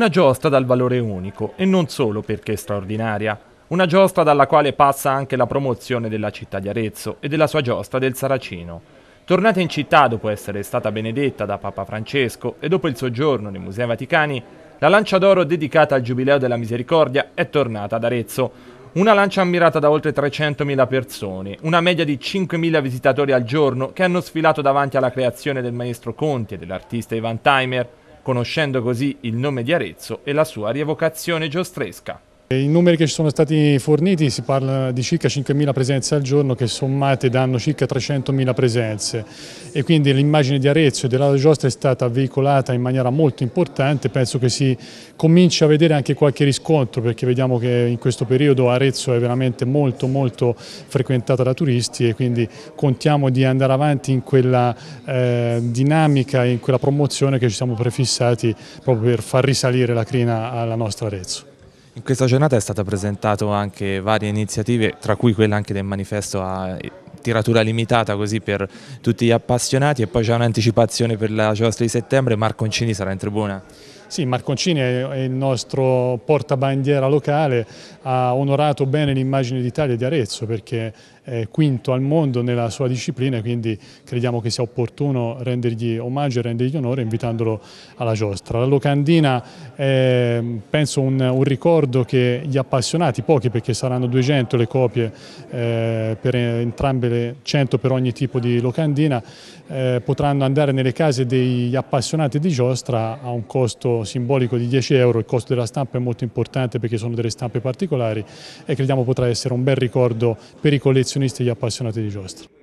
Una giostra dal valore unico, e non solo perché straordinaria. Una giostra dalla quale passa anche la promozione della città di Arezzo e della sua giostra del Saracino. Tornata in città dopo essere stata benedetta da Papa Francesco e dopo il soggiorno nei Musei Vaticani, la lancia d'oro dedicata al Giubileo della Misericordia è tornata ad Arezzo. Una lancia ammirata da oltre 300.000 persone, una media di 5.000 visitatori al giorno che hanno sfilato davanti alla creazione del maestro Conti e dell'artista Ivan Timer, conoscendo così il nome di Arezzo e la sua rievocazione giostresca. I numeri che ci sono stati forniti si parla di circa 5.000 presenze al giorno che sommate danno circa 300.000 presenze e quindi l'immagine di Arezzo e della giostra è stata veicolata in maniera molto importante, penso che si cominci a vedere anche qualche riscontro perché vediamo che in questo periodo Arezzo è veramente molto molto frequentata da turisti e quindi contiamo di andare avanti in quella eh, dinamica, in quella promozione che ci siamo prefissati proprio per far risalire la crina alla nostra Arezzo. In questa giornata è stata presentata anche varie iniziative, tra cui quella anche del manifesto a tiratura limitata così per tutti gli appassionati e poi c'è un'anticipazione per la giostra di settembre, Marconcini sarà in tribuna. Sì, Marconcini è il nostro portabandiera locale, ha onorato bene l'immagine d'Italia di Arezzo perché è quinto al mondo nella sua disciplina e quindi crediamo che sia opportuno rendergli omaggio e rendergli onore invitandolo alla giostra. La locandina è penso un, un ricordo che gli appassionati, pochi perché saranno 200 le copie eh, per entrambe le 100 per ogni tipo di locandina, eh, potranno andare nelle case degli appassionati di giostra a un costo simbolico di 10 euro, il costo della stampa è molto importante perché sono delle stampe particolari e crediamo potrà essere un bel ricordo per i collezionisti e gli appassionati di giostra.